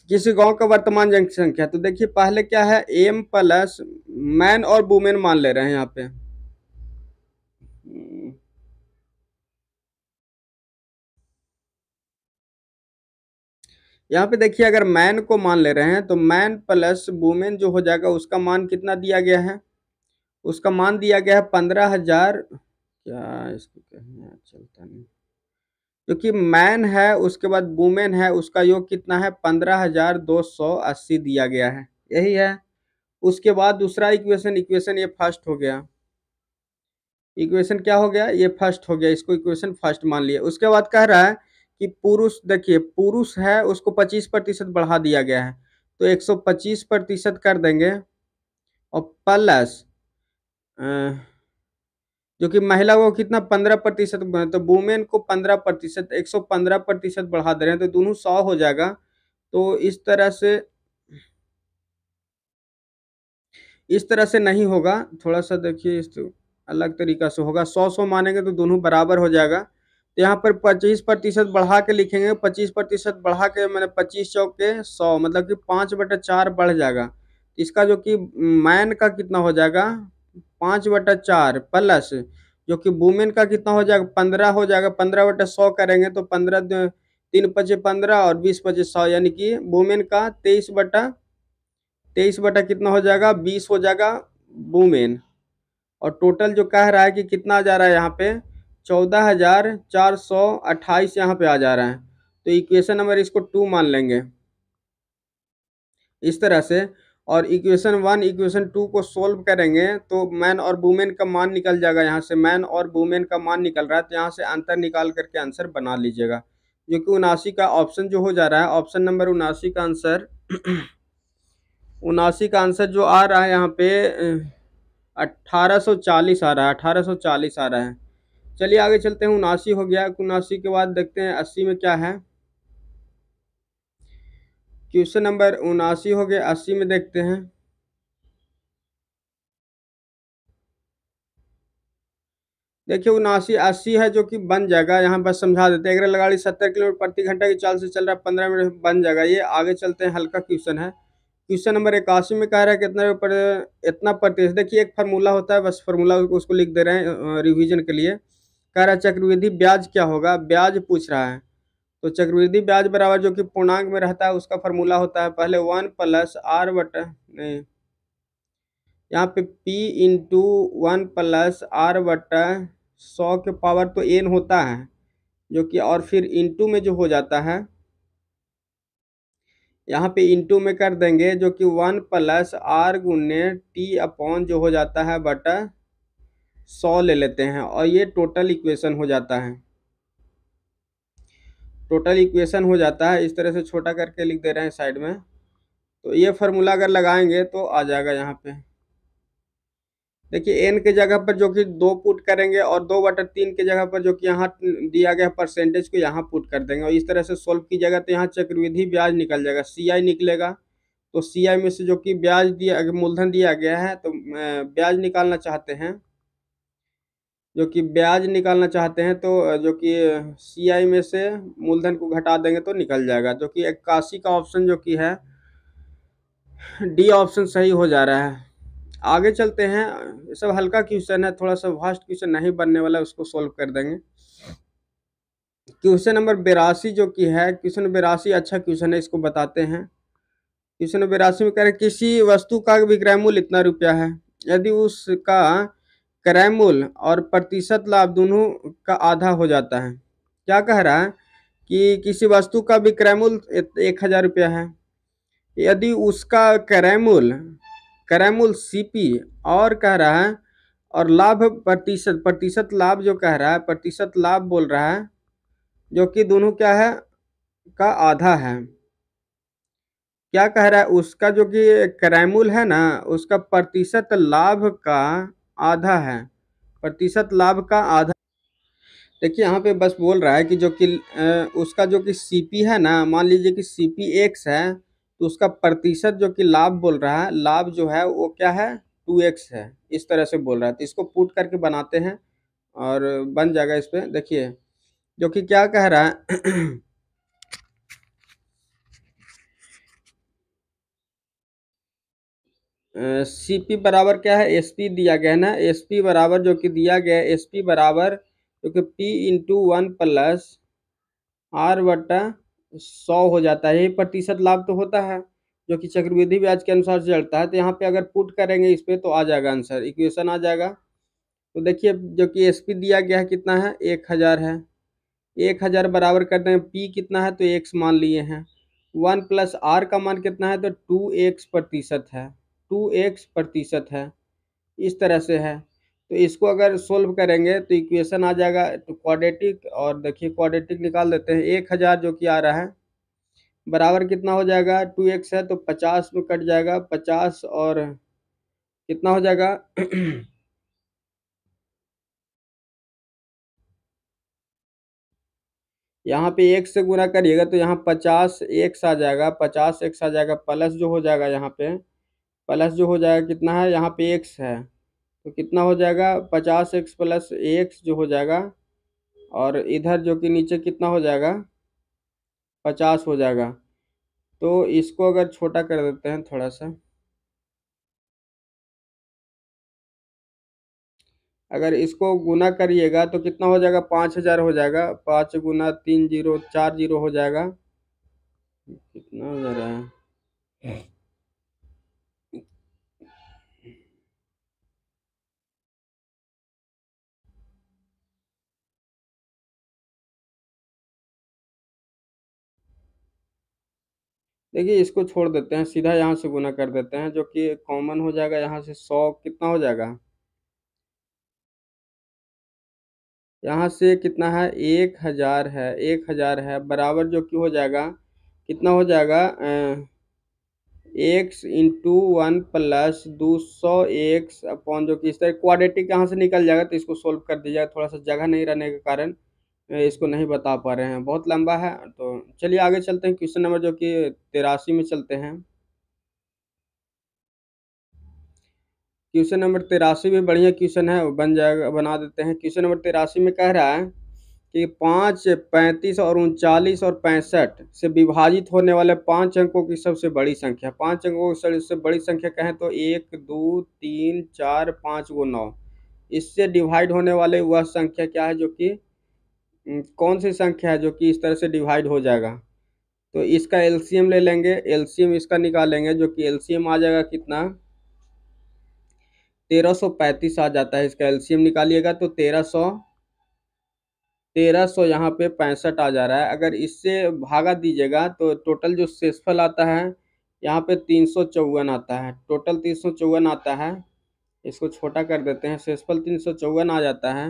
किसी गांव का वर्तमान जनसंख्या तो देखिए पहले क्या है एम प्लस मैन और वुमेन मान ले रहे हैं यहाँ पे यहाँ पे देखिए अगर मैन को मान ले रहे हैं तो मैन प्लस वुमेन जो हो जाएगा उसका मान कितना दिया गया है उसका मान दिया गया है पंद्रह हजार क्या इसको कहीं चलता नहीं क्योंकि मैन है उसके बाद वुमेन है उसका योग कितना है पंद्रह हजार दो सौ अस्सी दिया गया है यही है उसके बाद दूसरा इक्वेशन इक्वेशन ये फर्स्ट हो गया इक्वेशन क्या हो गया ये फर्स्ट हो गया इसको इक्वेशन फर्स्ट मान लिया उसके बाद कह रहा है कि पुरुष देखिए पुरुष है उसको पच्चीस प्रतिशत बढ़ा दिया गया है तो एक सौ पच्चीस प्रतिशत कर देंगे और प्लस जो कि महिला को कितना पंद्रह प्रतिशत तो वुमेन को पंद्रह प्रतिशत एक सौ पंद्रह प्रतिशत बढ़ा दे रहे हैं तो दोनों सौ हो जाएगा तो इस तरह से इस तरह से नहीं होगा थोड़ा सा देखिए इस तो अलग तरीका से होगा सौ सौ मानेंगे तो दोनों बराबर हो जाएगा तो यहाँ पर पच्चीस प्रतिशत बढ़ा के लिखेंगे पच्चीस प्रतिशत बढ़ा के मैंने पच्चीस के सौ मतलब कि पाँच बटा चार बढ़ जाएगा इसका जो कि मैन mm, का कितना हो जाएगा पाँच बटा चार प्लस जो कि वुमेन का कितना हो जाएगा पंद्रह हो जाएगा पंद्रह बटा सौ करेंगे तो पंद्रह तीन पचे पंद्रह और बीस पचे सौ यानी कि वुमेन का तेईस बटा तेईस बटा कितना हो जाएगा बीस हो जाएगा वुमेन और टोटल जो कह रहा है कि कितना आ जा रहा है यहाँ पे चौदह हज़ार चार सौ अट्ठाईस यहाँ पे आ जा रहा है तो इक्वेशन नंबर इसको टू मान लेंगे इस तरह से और इक्वेशन वन इक्वेशन टू को सोल्व करेंगे तो मैन और वुमेन का मान निकल जाएगा यहाँ से मैन और वुमेन का मान निकल रहा है तो यहाँ से आंसर निकाल करके आंसर बना लीजिएगा जो कि उनासी का ऑप्शन जो हो जा रहा है ऑप्शन नंबर उनासी का आंसर उनासी का आंसर जो आ रहा है यहाँ पे 1840 आ रहा है 1840 आ रहा है चलिए आगे चलते हैं उनासी हो गया उनासी के बाद देखते हैं अस्सी में क्या है क्वेश्चन नंबर उनासी हो गया अस्सी में देखते हैं देखिए उनासी अस्सी है जो कि बन जाएगा यहाँ पर समझा देते हैं अगर लगाड़ी सत्तर किलोमीटर प्रति घंटा की चाल से चल रहा है पंद्रह मिनट बन जाएगा ये आगे चलते हैं हल्का क्वेश्चन है क्वेश्चन नंबर इक्यासी में कह रहा है कितना पर इतना प्रतिशत देखिए एक फार्मूला होता है बस फार्मूला उसको लिख दे रहे हैं रिविजन के लिए कह रहा है चक्रविधि ब्याज क्या होगा ब्याज पूछ रहा है तो चक्रवृद्धि ब्याज बराबर जो कि पूर्णांक में रहता है उसका फॉर्मूला होता है पहले वन प्लस आर बटा नहीं यहाँ पे P into one plus R बटा सौ के पावर तो एन होता है जो कि और फिर इंटू में जो हो जाता है यहाँ पे इंटू में कर देंगे जो कि वन प्लस आर गुने टी अपॉन जो हो जाता है बट सौ ले लेते हैं और ये टोटल इक्वेशन हो जाता है टोटल इक्वेशन हो जाता है इस तरह से छोटा करके लिख दे रहे हैं साइड में तो ये फार्मूला अगर लगाएंगे तो आ जाएगा यहाँ पे देखिए एन के जगह पर जो कि दो पुट करेंगे और दो बटर तीन के जगह पर जो कि यहाँ दिया गया परसेंटेज को यहाँ पुट कर देंगे और इस तरह से सोल्व की जगह तो यहाँ चक्रविधि ब्याज निकल जाएगा सी आई निकलेगा तो सी आई में से जो कि ब्याज दिया मूलधन दिया गया है तो ब्याज निकालना चाहते हैं जो कि ब्याज निकालना चाहते हैं तो जो कि सी में से मूलधन को घटा देंगे तो निकल जाएगा जो कि इक्यासी का ऑप्शन जो कि है डी ऑप्शन सही हो जा रहा है आगे चलते हैं ये सब हल्का क्वेश्चन है थोड़ा सा फास्ट क्वेश्चन नहीं बनने वाला उसको सोल्व कर देंगे क्वेश्चन नंबर बेरासी जो कि है क्वेश्चन बेरासी अच्छा क्वेश्चन है इसको बताते हैं क्वेश्चन बेरासी में कह रहे किसी वस्तु का विक्रय मूल्य इतना रुपया है यदि उसका क्रय मूल्य और प्रतिशत लाभ दोनों का आधा हो जाता है क्या कह रहा है कि किसी वस्तु का क्रय मूल्य एक हज़ार रुपया है यदि उसका क्रय मूल्य क्रय मूल्य सी और कह रहा है और लाभ प्रतिशत प्रतिशत लाभ जो कह रहा है प्रतिशत लाभ बोल रहा है जो कि दोनों क्या है का आधा है क्या कह रहा है उसका जो कि क्रय है ना उसका प्रतिशत लाभ का आधा है प्रतिशत लाभ का आधा देखिए यहाँ पे बस बोल रहा है कि जो कि उसका जो कि सीपी है ना मान लीजिए कि सीपी एक्स है तो उसका प्रतिशत जो कि लाभ बोल रहा है लाभ जो है वो क्या है टू एक्स है इस तरह से बोल रहा है तो इसको पुट करके बनाते हैं और बन जाएगा इस पर देखिए जो कि क्या कह रहा है सी पी बराबर क्या है एस पी दिया गया है ना एस पी बराबर जो कि दिया गया है एस पी बराबर जो कि P into one plus R वटा सौ हो जाता है ये प्रतिशत लाभ तो होता है जो कि चक्रवृद्धि ब्याज के अनुसार चलता है तो यहाँ पे अगर पुट करेंगे इस पर तो आ जाएगा आंसर इक्वेशन आ जाएगा तो देखिए जो कि एस पी दिया गया है कितना है एक हज़ार है एक हज़ार बराबर कर देंगे पी कितना है तो एक्स मान लिए हैं वन प्लस आर का मान कितना है तो टू एक्स प्रतिशत है टू एक्स प्रतिशत है इस तरह से है तो इसको अगर सोल्व करेंगे तो इक्वेशन आ जाएगा तो क्वाड्रेटिक और देखिए क्वाड्रेटिक निकाल देते हैं एक हज़ार जो कि आ रहा है बराबर कितना हो जाएगा टू एक्स है तो पचास में कट जाएगा पचास और कितना हो जाएगा यहाँ पे एक से गुना करिएगा तो यहाँ पचास एक्स आ जाएगा पचास एक्स आ जाएगा प्लस जो हो जाएगा यहाँ पे प्लस जो हो जाएगा कितना है यहाँ पे एक्स है तो कितना हो जाएगा पचास एक्स प्लस एक्स जो हो जाएगा और इधर जो कि नीचे कितना हो जाएगा पचास हो जाएगा तो इसको अगर छोटा कर देते हैं थोड़ा सा अगर इसको गुना करिएगा तो कितना हो जाएगा पाँच हज़ार हो जाएगा पाँच गुना तीन जीरो चार जीरो हो जाएगा कितना हो जा रहा है देखिए इसको छोड़ देते हैं सीधा यहाँ से गुना कर देते हैं जो कि कॉमन हो जाएगा यहाँ से सौ कितना हो जाएगा यहाँ से कितना है एक हज़ार है एक हज़ार है बराबर जो कि हो जाएगा कितना हो जाएगा एक्स इंटू वन प्लस दो सौ एक्स अपॉन जो कि इस तरह क्वाडिटी यहाँ से निकल जाएगा तो इसको सोल्व कर दिया जाएगा थोड़ा सा जगह नहीं रहने के कारण इसको नहीं बता पा रहे हैं बहुत लंबा है तो चलिए आगे चलते हैं क्वेश्चन नंबर जो कि तिरासी में चलते हैं क्वेश्चन नंबर तिरासी भी बढ़िया क्वेश्चन है बन जाएगा बना देते हैं क्वेश्चन नंबर तिरासी में कह रहा है कि पाँच पैंतीस और उनचालीस और पैंसठ से विभाजित होने वाले पांच अंकों की सबसे बड़ी संख्या पांच अंकों की सबसे बड़ी संख्या कहें तो एक दो तीन चार पाँच वो नौ इससे डिवाइड होने वाले वह संख्या क्या है जो कि हम्म, कौन सी संख्या है जो कि इस तरह से डिवाइड हो जाएगा तो इसका एलसीएम ले लेंगे एलसीएम इसका निकालेंगे जो कि एलसीएम आ जाएगा कितना 1335 आ जाता है इसका एलसीएम निकालिएगा तो 1300 1300 यहाँ पे पैंसठ आ जा रहा है अगर इससे भागा दीजिएगा तो टोटल जो सेसफल आता है यहाँ पे तीन सौ चौवन आता है टोटल तीन सौ चौवन आता है इसको छोटा कर देते हैं सेसफल तीन सौ चौवन आ जाता है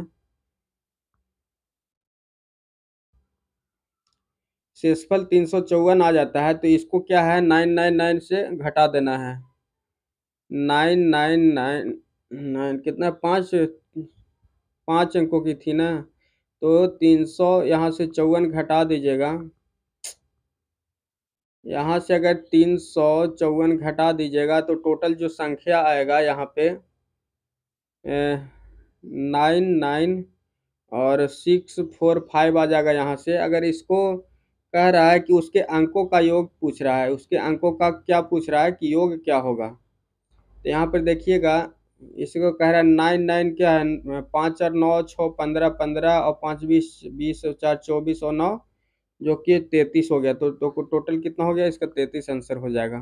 शेषफल तीन सौ चौवन आ जाता है तो इसको क्या है नाइन नाइन नाइन से घटा देना है नाइन नाइन नाइन नाइन कितना पाँच पाँच अंकों की थी ना तो तीन सौ यहाँ से चौवन घटा दीजिएगा यहाँ से अगर तीन सौ चौवन घटा दीजिएगा तो टोटल जो संख्या आएगा यहाँ पे नाइन नाइन और सिक्स फोर फाइव आ जाएगा यहाँ से अगर इसको कह रहा है कि उसके अंकों का योग पूछ रहा है उसके अंकों का क्या पूछ रहा है कि योग क्या होगा तो यहाँ पर देखिएगा इसको कह रहा है नाइन नाइन क्या है पाँच चार नौ छः पंद्रह पंद्रह और पाँच बीस बीस चार चौबीस और नौ जो कि तैतीस हो गया तो, तो टोटल कितना हो गया इसका तैतीस आंसर हो जाएगा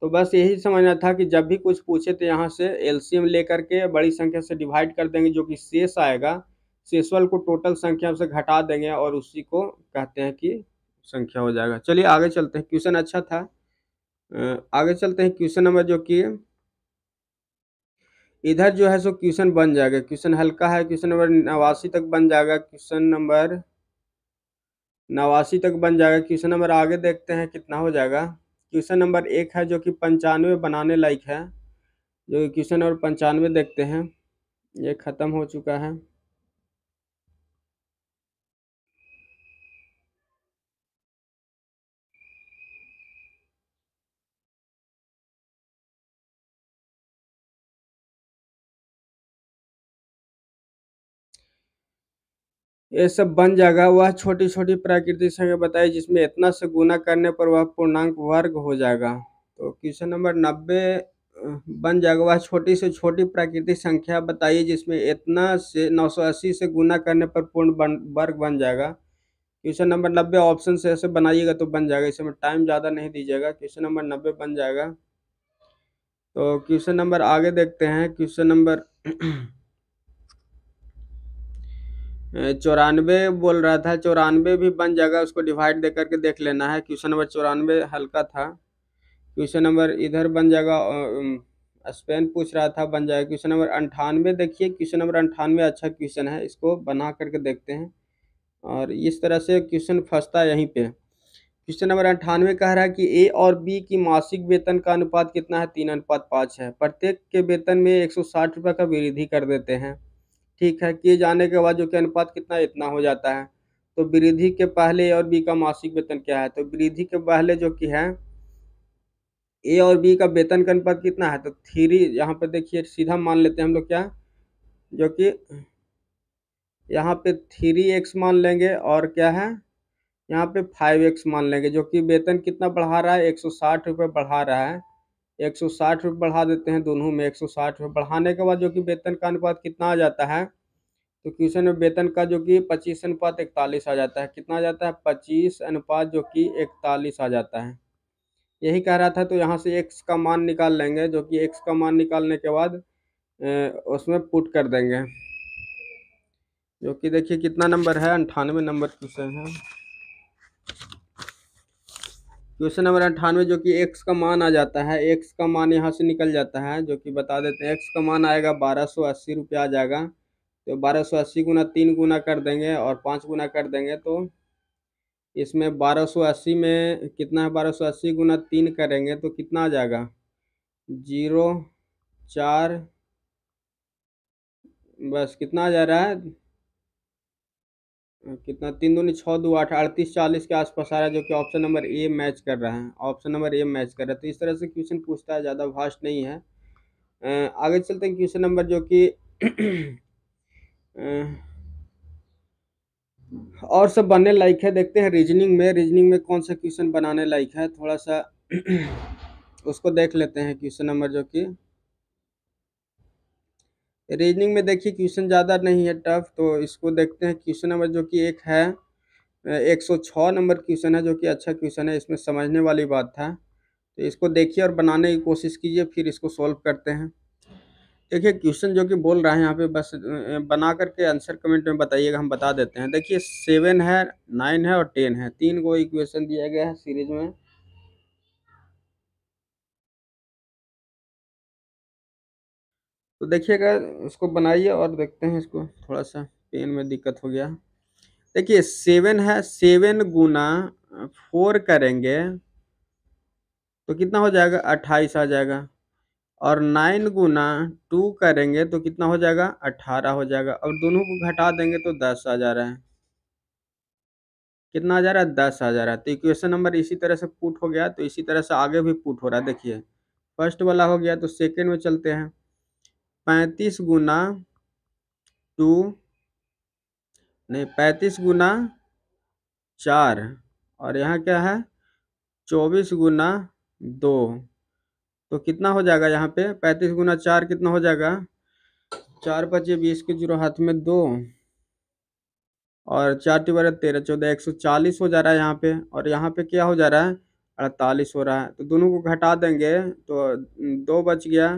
तो बस यही समझना था कि जब भी कुछ पूछे तो यहाँ से एम ले करके बड़ी संख्या से डिवाइड कर देंगे जो कि शेष आएगा सेसवल को टोटल संख्या से घटा देंगे और उसी को कहते हैं कि संख्या हो जाएगा चलिए आगे चलते हैं क्वेश्चन अच्छा था आगे चलते हैं क्वेश्चन नंबर जो कि इधर जो है सो क्वेश्चन बन जाएगा क्वेश्चन हल्का है क्वेश्चन नंबर नवासी तक बन जाएगा क्वेश्चन नंबर नवासी तक बन जाएगा क्वेश्चन नंबर आगे देखते हैं कितना हो जाएगा क्वेश्चन नंबर एक है जो कि पंचानवे बनाने लायक है जो क्वेश्चन नंबर पंचानवे देखते हैं ये ख़त्म हो चुका है ये सब बन जाएगा वह छोटी छोटी प्राकृतिक संख्या बताई जिसमें इतना से गुना करने पर वह पूर्णांक वर्ग हो जाएगा तो क्वेश्चन नंबर नब्बे बन जाएगा वह छोटी से छोटी प्राकृतिक संख्या बताइए जिसमें इतना से 980 से गुना करने पर पूर्ण बन वर्ग बन जाएगा क्वेश्चन नंबर नब्बे ऑप्शन से ऐसे बनाइएगा तो बन जाएगा इसमें टाइम ज़्यादा नहीं दीजिएगा क्वेश्चन नंबर नब्बे बन जाएगा तो क्वेश्चन नंबर आगे देखते हैं क्वेश्चन नंबर चौरानवे बोल रहा था चौरानवे भी बन जाएगा उसको डिवाइड दे करके देख लेना है क्वेश्चन नंबर चौरानवे हल्का था क्वेश्चन नंबर इधर बन जाएगा स्पेन पूछ रहा था बन जाएगा क्वेश्चन नंबर अंठानवे देखिए क्वेश्चन नंबर अंठानवे अच्छा क्वेश्चन है इसको बना करके देखते हैं और इस तरह से क्वेश्चन फंसता है यहीं पे क्वेश्चन नंबर अंठानवे कह रहा है कि ए और बी की मासिक वेतन का अनुपात कितना है तीन अनुपात पाँच है प्रत्येक के वेतन में एक सौ साठ रुपये का वृद्धि कर देते हैं ठीक है किए जाने के बाद जो कि अनुपात कितना इतना हो जाता है तो वृद्धि के पहले ए और बी का मासिक वेतन क्या है तो वृद्धि के पहले जो कि है ए और बी का वेतन का अनुपात कितना है तो थ्री यहाँ पर देखिए सीधा मान लेते हैं हम लोग क्या जो कि यहाँ पे थ्री एक्स मान लेंगे और क्या है यहाँ पे फाइव एक्स मान लेंगे जो कि वेतन कितना बढ़ा रहा है एक सौ साठ रुपये बढ़ा रहा है एक सौ साठ रुपये बढ़ा देते हैं दोनों में एक सौ साठ रुपये बढ़ाने के बाद जो कि वेतन का अनुपात कितना आ जाता है तो क्वेश्चन में वेतन का जो कि पच्चीस अनुपात इकतालीस आ जाता है कितना आ जाता है पच्चीस अनुपात जो कि इकतालीस आ जाता है यही कह रहा था तो यहाँ से एक्स का मान निकाल लेंगे जो कि एक्स का मान निकालने के बाद उसमें पुट कर देंगे जो कि देखिए कितना नंबर है अंठानवे नंबर क्वेश्चन है क्वेश्चन नंबर अट्ठानवे जो कि एक्स का मान आ जाता है एक्स का मान यहाँ से निकल जाता है जो कि बता देते हैं एक्स का मान आएगा बारह सौ अस्सी रुपया आ जाएगा तो बारह सौ अस्सी गुना तीन गुना कर देंगे और पाँच गुना कर देंगे तो इसमें बारह सौ अस्सी में कितना है बारह सौ अस्सी गुना तीन करेंगे तो कितना आ जाएगा जीरो चार बस कितना आ जा रहा है कितना तीन दूनी छः दो आठ अड़तीस चालीस के आसपास आ रहा है जो कि ऑप्शन नंबर ए मैच कर रहा है ऑप्शन नंबर ए मैच कर रहा है तो इस तरह से क्वेश्चन पूछता है ज़्यादा फास्ट नहीं है आगे चलते हैं क्वेश्चन नंबर जो कि और सब बनने लायक है देखते हैं रीजनिंग में रीजनिंग में कौन सा क्वेश्चन बनाने लायक है थोड़ा सा उसको देख लेते हैं क्वेश्चन नंबर जो कि रीजनिंग में देखिए क्वेश्चन ज़्यादा नहीं है टफ तो इसको देखते हैं क्वेश्चन नंबर जो कि एक है एक सौ छः नंबर क्वेश्चन है जो कि अच्छा क्वेश्चन है इसमें समझने वाली बात था तो इसको देखिए और बनाने की कोशिश कीजिए फिर इसको सॉल्व करते हैं देखिए क्वेश्चन जो कि बोल रहा है यहाँ पे बस बना करके आंसर कमेंट में बताइएगा हम बता देते हैं देखिए सेवन है नाइन है और टेन है तीन को इक्वेशन दिया गया है सीरीज में तो देखिएगा उसको बनाइए और देखते हैं इसको थोड़ा सा पेन में दिक्कत हो गया देखिए सेवन है सेवन गुना फोर करेंगे तो कितना हो जाएगा अट्ठाईस आ जाएगा और नाइन गुना टू करेंगे तो कितना हो जाएगा अट्ठारह हो जाएगा और दोनों को घटा देंगे तो दस आ जा रहा है कितना आ जा रहा है दस आ जा रहा है तो इक्वेशन नंबर इसी तरह से पुट हो गया तो इसी तरह से आगे भी पुट हो रहा है देखिए फर्स्ट वाला हो गया तो सेकेंड में चलते हैं पैंतीस गुना टू नहीं पैंतीस गुना चार और यहाँ क्या है चौबीस गुना दो तो कितना हो जाएगा यहाँ पे पैंतीस गुना चार कितना हो जाएगा चार पचे बीस के जीरो हाथ में दो और चार टिबारह तेरह चौदह एक सौ चालीस हो जा रहा है यहाँ पे और यहाँ पे क्या हो जा रहा है अड़तालीस हो रहा है तो दोनों को घटा देंगे तो दो बच गया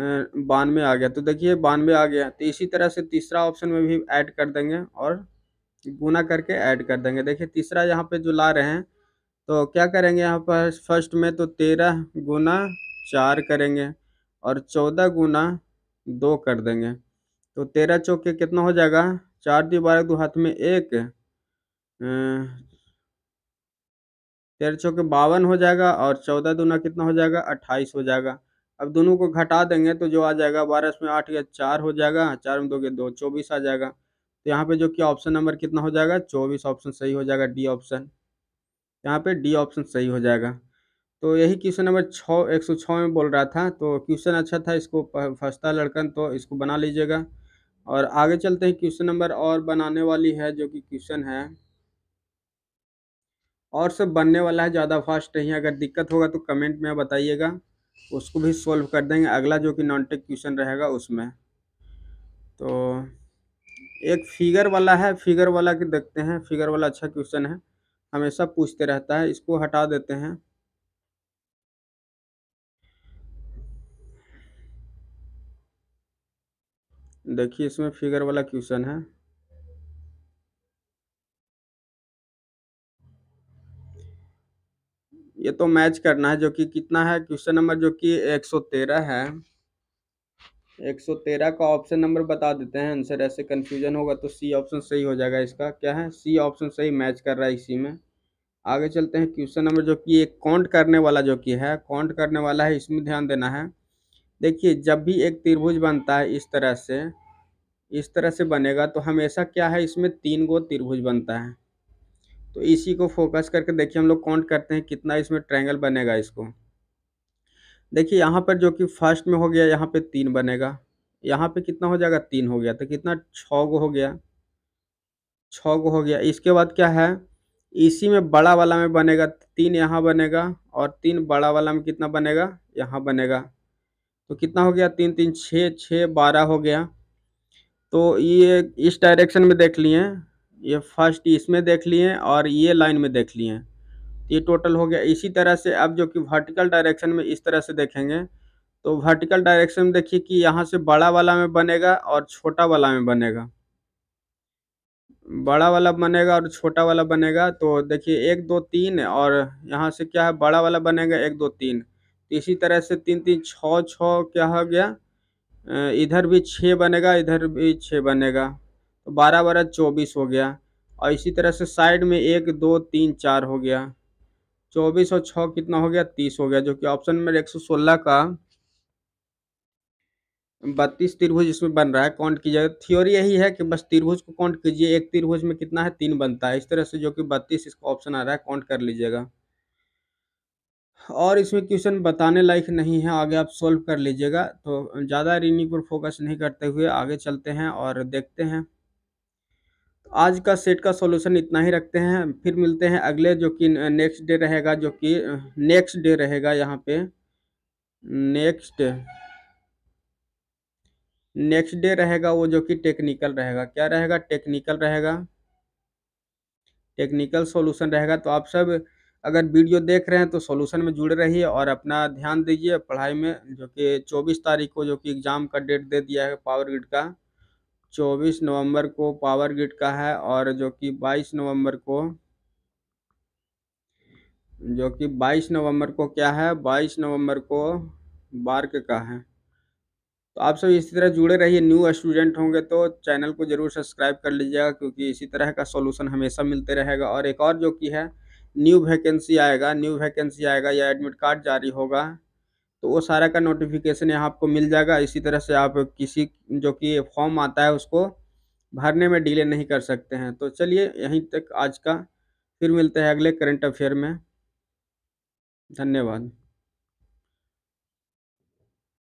बानवे आ गया तो देखिए बानवे आ गया तो इसी तरह से तीसरा ऑप्शन में भी ऐड कर देंगे और गुना करके ऐड कर देंगे देखिए तीसरा यहाँ पे जो ला रहे हैं तो क्या करेंगे यहाँ पर फर्स्ट में तो तेरह गुना चार करेंगे और चौदह गुना दो कर देंगे तो तेरह चौके कितना हो जाएगा चार दी बारह दो हाथ में एक तेरह चौके बावन हो जाएगा और चौदह दुना कितना हो जाएगा अट्ठाईस हो जाएगा अब दोनों को घटा देंगे तो जो आ जाएगा बारह इसमें आठ या चार हो जाएगा हाँ, चार में दो के दो चौबीस आ जाएगा तो यहाँ पे जो कि ऑप्शन नंबर कितना हो जाएगा चौबीस ऑप्शन सही हो जाएगा डी ऑप्शन यहाँ पे डी ऑप्शन सही हो जाएगा तो यही क्वेश्चन नंबर छः एक सौ छः में बोल रहा था तो क्वेश्चन अच्छा था इसको फंसता लड़कन तो इसको बना लीजिएगा और आगे चलते हैं क्वेश्चन नंबर और बनाने वाली है जो कि क्वेश्चन है और सब बनने वाला है ज़्यादा फास्ट नहीं अगर दिक्कत होगा तो कमेंट में बताइएगा उसको भी सॉल्व कर देंगे अगला जो कि नॉन टेक क्वेश्चन रहेगा उसमें तो एक फिगर वाला है फिगर वाला की देखते हैं फिगर वाला अच्छा क्वेश्चन है हमेशा पूछते रहता है इसको हटा देते हैं देखिए इसमें फिगर वाला क्वेश्चन है ये तो मैच करना है जो कि कितना है क्वेश्चन नंबर जो कि 113 है 113 का ऑप्शन नंबर बता देते हैं आंसर ऐसे कंफ्यूजन होगा तो सी ऑप्शन सही हो जाएगा इसका क्या है सी ऑप्शन सही मैच कर रहा है इसी में आगे चलते हैं क्वेश्चन नंबर जो कि एक काउंट करने वाला जो कि है काउंट करने वाला है इसमें ध्यान देना है देखिए जब भी एक त्रिभुज बनता है इस तरह से इस तरह से बनेगा तो हमेशा क्या है इसमें तीन गो त्रिभुज बनता है तो इसी को फोकस करके देखिए हम लोग काउंट करते हैं कितना इसमें ट्रायंगल बनेगा इसको देखिए यहाँ पर जो कि फर्स्ट में हो गया यहाँ पे तीन बनेगा यहाँ पे कितना हो जाएगा तीन हो गया तो कितना छः गो हो गया छः गो हो गया इसके बाद क्या है इसी में बड़ा वाला में बनेगा तीन यहाँ बनेगा और तीन बड़ा वाला में कितना बनेगा यहाँ बनेगा तो कितना हो गया तीन तीन छः छः बारह हो गया तो ये इस डायरेक्शन में देख लिए ये फर्स्ट इसमें देख लिए और ये लाइन में देख लिए तो ये टोटल हो गया इसी तरह से अब जो कि वर्टिकल डायरेक्शन में इस तरह से देखेंगे तो वर्टिकल डायरेक्शन में देखिए कि यहाँ से बड़ा वाला में बनेगा और छोटा वाला में बनेगा बड़ा वाला बनेगा और छोटा वाला बनेगा तो देखिए एक दो तीन और यहाँ से क्या है बड़ा वाला बनेगा एक दो तीन तो इसी तरह से तीन तीन छः छः क्या हो गया इधर भी छः बनेगा इधर भी छः बनेगा तो बारह बारह चौबीस हो गया और इसी तरह से साइड में एक दो तीन चार हो गया चौबीस और छः कितना हो गया तीस हो गया जो कि ऑप्शन नंबर एक सौ सोलह का बत्तीस त्रिभुज इसमें बन रहा है काउंट कीजिएगा थ्योरी यही है कि बस त्रिभुज को काउंट कीजिए एक त्रिभुज में कितना है तीन बनता है इस तरह से जो कि बत्तीस इसका ऑप्शन आ रहा है काउंट कर लीजिएगा और इसमें क्वेश्चन बताने लायक नहीं है आगे आप सॉल्व कर लीजिएगा तो ज़्यादा रीनिंग पर फोकस नहीं करते हुए आगे चलते हैं और देखते हैं आज का सेट का सॉल्यूशन इतना ही रखते हैं फिर मिलते हैं अगले जो कि नेक्स्ट डे रहेगा जो कि नेक्स्ट डे रहेगा यहाँ पे नेक्स्ट नेक्स्ट डे रहेगा वो जो कि टेक्निकल रहेगा क्या रहेगा टेक्निकल रहेगा टेक्निकल सॉल्यूशन रहेगा तो आप सब अगर वीडियो देख रहे हैं तो सॉल्यूशन में जुड़े रहिए और अपना ध्यान दीजिए पढ़ाई में जो कि 24 तारीख को जो कि एग्ज़ाम का डेट दे दिया है पावर ग्रिड का चौबीस नवंबर को पावर ग्रिड का है और जो कि बाईस नवंबर को जो कि बाईस नवंबर को क्या है बाईस नवंबर को बार्क का है तो आप सब इसी तरह जुड़े रहिए न्यू स्टूडेंट होंगे तो चैनल को ज़रूर सब्सक्राइब कर लीजिएगा क्योंकि इसी तरह का सॉल्यूशन हमेशा मिलते रहेगा और एक और जो कि है न्यू वैकेंसी आएगा न्यू वैकेंसी आएगा या एडमिट कार्ड जारी होगा तो वो सारा का नोटिफिकेशन यहाँ आपको मिल जाएगा इसी तरह से आप किसी जो कि फॉर्म आता है उसको भरने में डिले नहीं कर सकते हैं तो चलिए यहीं तक आज का फिर मिलते हैं अगले करंट अफेयर में धन्यवाद